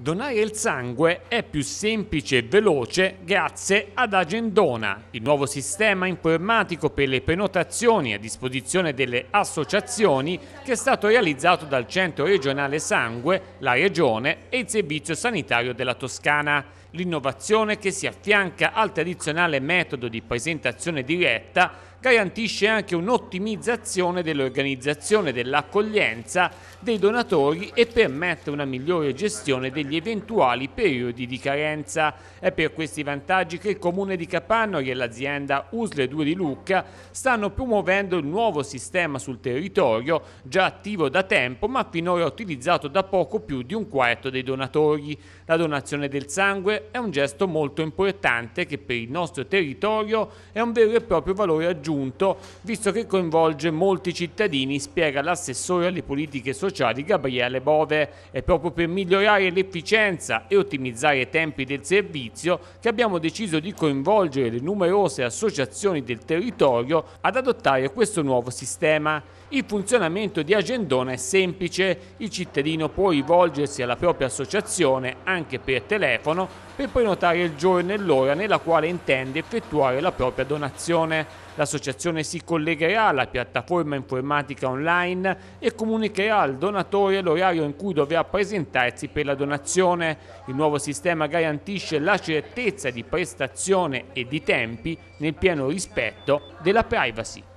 Donare il sangue è più semplice e veloce grazie ad Agendona, il nuovo sistema informatico per le prenotazioni a disposizione delle associazioni che è stato realizzato dal Centro regionale Sangue, la Regione e il Servizio Sanitario della Toscana. L'innovazione che si affianca al tradizionale metodo di presentazione diretta garantisce anche un'ottimizzazione dell'organizzazione dell'accoglienza dei donatori e permette una migliore gestione degli degli eventuali periodi di carenza. È per questi vantaggi che il Comune di Capannori e l'azienda Usle 2 di Lucca stanno promuovendo il nuovo sistema sul territorio, già attivo da tempo ma finora utilizzato da poco più di un quarto dei donatori. La donazione del sangue è un gesto molto importante che per il nostro territorio è un vero e proprio valore aggiunto, visto che coinvolge molti cittadini, spiega l'assessore alle politiche sociali Gabriele Bove. È proprio per migliorare l'efficienza efficienza e ottimizzare i tempi del servizio che abbiamo deciso di coinvolgere le numerose associazioni del territorio ad adottare questo nuovo sistema. Il funzionamento di Agendona è semplice, il cittadino può rivolgersi alla propria associazione anche per telefono per prenotare il giorno e l'ora nella quale intende effettuare la propria donazione. L'associazione si collegherà alla piattaforma informatica online e comunicherà al donatore l'orario in cui dovrà presentarsi per la donazione. Il nuovo sistema garantisce la certezza di prestazione e di tempi nel pieno rispetto della privacy.